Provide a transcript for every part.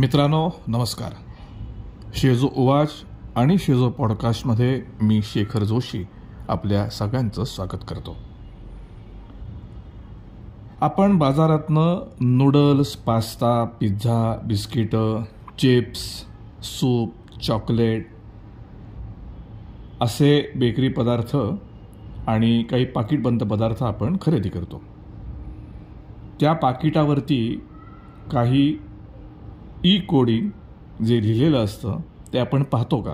मित्रांनो नमस्कार शेजो उवाच आणि शेजो पॉडकास्टमध्ये मी शेखर जोशी आपल्या सगळ्यांचं स्वागत करतो आपण बाजारातनं नूडल्स पास्ता पिझ्झा बिस्किटं चिप्स सूप चॉकलेट असे बेकरी पदार्थ आणि काही पाकिटबंद पदार्थ आपण खरेदी करतो त्या पाकिटावरती काही ई कोडिंग जे लिहिलेलं असतं ते आपण पाहतो का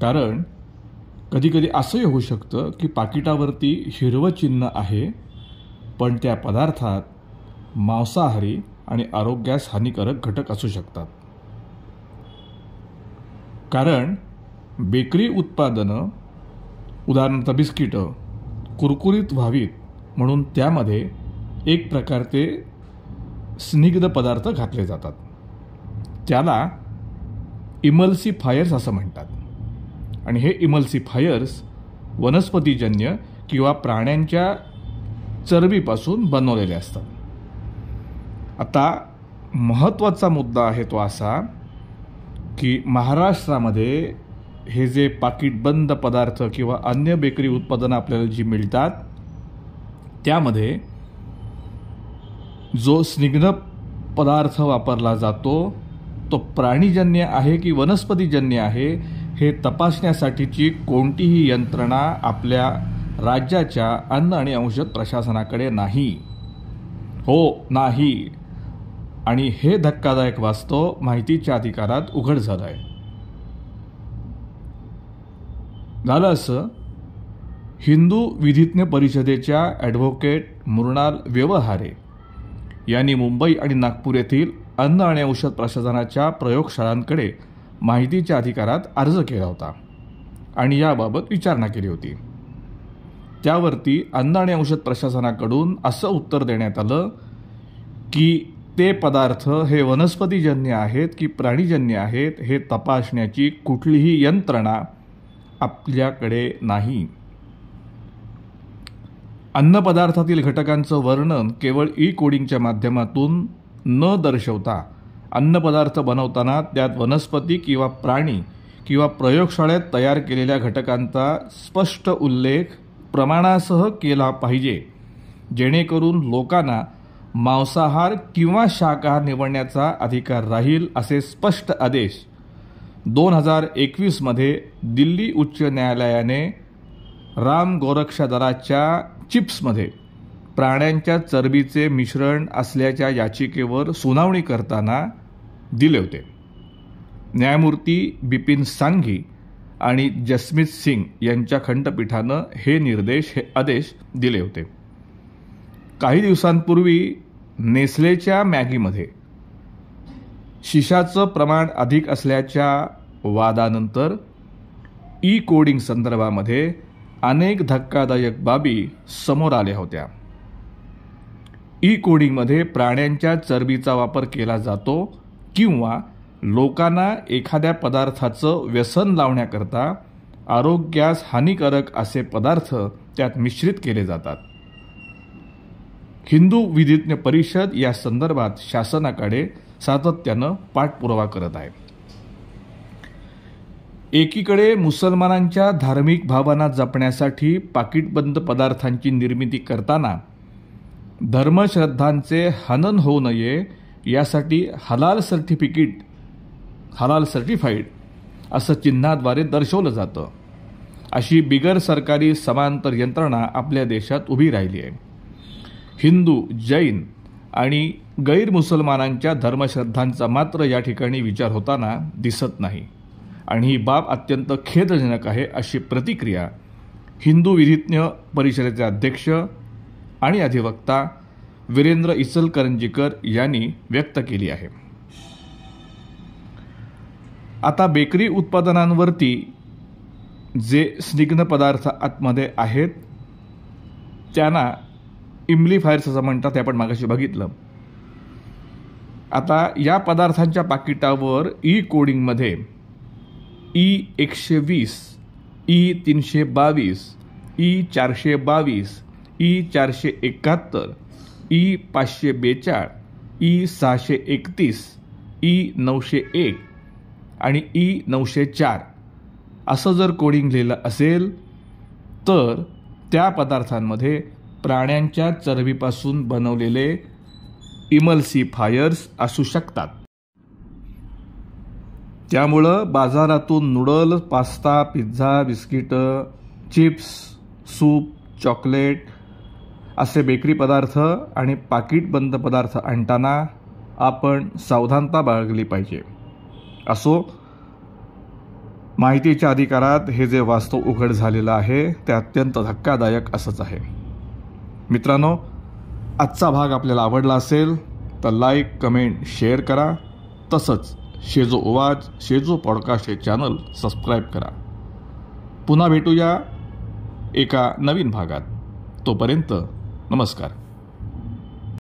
कारण कधीकधी असंही होऊ शकतं की पाकिटावरती हिरवं चिन्ह आहे पण त्या पदार्थात मांसाहारी आणि आरोग्यास हानिकारक घटक असू शकतात कारण बेकरी उत्पादनं उदाहरणार्थ बिस्किटं कुरकुरीत व्हावीत म्हणून त्यामध्ये एक प्रकारचे स्निग्ध पदार्थ घातले जातात त्याला इमल्सिफायर्स असं म्हणतात आणि हे इमल्सिफायर्स वनस्पतीजन्य किंवा प्राण्यांच्या चरबीपासून बनवलेले असतात आता महत्त्वाचा मुद्दा आहे तो असा की महाराष्ट्रामध्ये हे जे पाकिटबंद पदार्थ किंवा अन्य बेकरी उत्पादनं आपल्याला जी मिळतात त्यामध्ये जो स्निग्न पदार्थ वापरला जातो तो प्राणीजन्य आहे की वनस्पतीजन्य आहे हे तपासण्यासाठीची कोणतीही यंत्रणा आपल्या राज्याच्या अन्न आणि औषध प्रशासनाकडे नाही हो नाही आणि हे धक्कादायक वास्तव माहितीच्या अधिकारात उघड झालं आहे झालं असं हिंदू विधिज्ञ परिषदेच्या ॲडव्होकेट मृणाल व्यवहारे यांनी मुंबई आणि नागपूर येथील अन्न आणि औषध प्रशासनाच्या प्रयोगशाळांकडे माहितीच्या अधिकारात अर्ज केला होता आणि याबाबत विचारणा केली होती त्यावरती अन्न आणि औषध प्रशासनाकडून असं उत्तर देण्यात आलं की ते पदार्थ हे वनस्पतीजन्य आहेत की प्राणीजन्य आहेत हे तपासण्याची कुठलीही यंत्रणा आपल्याकडे नाही अन्नपदार्थातील घटकांचं वर्णन केवळ ई कोडिंगच्या माध्यमातून न दर्शवता अन्नपदार्थ बनवताना त्यात वनस्पती किंवा प्राणी किंवा प्रयोगशाळेत तयार केलेल्या घटकांचा स्पष्ट उल्लेख प्रमाणासह केला पाहिजे जेणेकरून लोकांना मांसाहार किंवा शाकाहार निवडण्याचा अधिकार राहील असे स्पष्ट आदेश दोन हजार एकवीसमध्ये दिल्ली उच्च न्यायालयाने राम गोरक्षा दराच्या चिप्समध्ये प्राण्यांच्या चरबीचे मिश्रण असल्याच्या याचिकेवर सुनावणी करताना दिले होते न्यायमूर्ती बिपिन सांघी आणि जसमीत सिंग यांच्या खंडपीठानं हे निर्देश हे आदेश दिले होते काही दिवसांपूर्वी नेस्लेच्या मॅगीमध्ये शिशाचं प्रमाण अधिक असल्याच्या वादानंतर ई कोडिंग संदर्भामध्ये अनेक धक्कादायक बाबी समोर आल्या होत्या ई कोडिंगमध्ये प्राण्यांच्या चरबीचा वापर केला जातो किंवा लोकांना एखाद्या पदार्थाचं व्यसन लावण्याकरता आरोग्यास हानिकारक असे पदार्थ त्यात मिश्रित केले जातात हिंदू विधिज्ञ परिषद या संदर्भात शासनाकडे सातत्यानं पाठपुरावा करत आहे एकीकडे मुसलमानांच्या धार्मिक भावना जपण्यासाठी पाकिटबंद पदार्थांची निर्मिती करताना धर्मश्रद्धांचे हनन होऊ नये यासाठी हलाल सर्टिफिकेट हलाल सर्टिफाईड असं चिन्हाद्वारे दर्शवलं जातं अशी बिगर सरकारी समांतर यंत्रणा आपल्या देशात उभी राहिली आहे हिंदू जैन आणि गैरमुसलमानांच्या धर्मश्रद्धांचा मात्र या ठिकाणी विचार होताना दिसत नाही आणि ही बाब अत्यंत खेदजनक आहे अशी प्रतिक्रिया हिंदू विधिज्ञ परिषदेचे अध्यक्ष आणि अधिवक्ता वीरेंद्र इचलकरंजीकर यांनी व्यक्त केली आहे आता बेकरी उत्पादनांवरती जे स्निग्न पदार्थ आतमध्ये आहेत त्यांना इम्लीफायर्स असं म्हणतात ते आपण मागाशी बघितलं आता या पदार्थांच्या पाकिटावर ई कोडिंगमध्ये ई एकशे वीस ई तीनशे बावीस ई चारशे बावीस ई चारशे एकाहत्तर ई पाचशे बेचाळ ई सहाशे एकतीस ई नऊशे एक आणि ई नऊशे चार असं जर कोडिंग लिहिलं असेल तर त्या पदार्थांमध्ये प्राण्यांच्या चरबीपासून बनवलेले इमल्सिफायर्स असू शकतात त्यामुळं बाजारातून नूडल पास्ता पिझ्झा बिस्किटं चिप्स सूप चॉकलेट असे बेकरी पदार्थ आणि बंद पदार्थ आणताना आपण सावधानता बाळगली पाहिजे असो माहितीच्या अधिकारात हे जे वास्तव उघड झालेलं आहे ते अत्यंत धक्कादायक असंच आहे मित्रांनो आजचा भाग आपल्याला आवडला असेल तर लाईक कमेंट शेअर करा तसंच शेजो ओवाज, शेजो पॉडकास्ट हे चॅनल सबस्क्राईब करा पुन्हा भेटूया एका नवीन भागात तोपर्यंत नमस्कार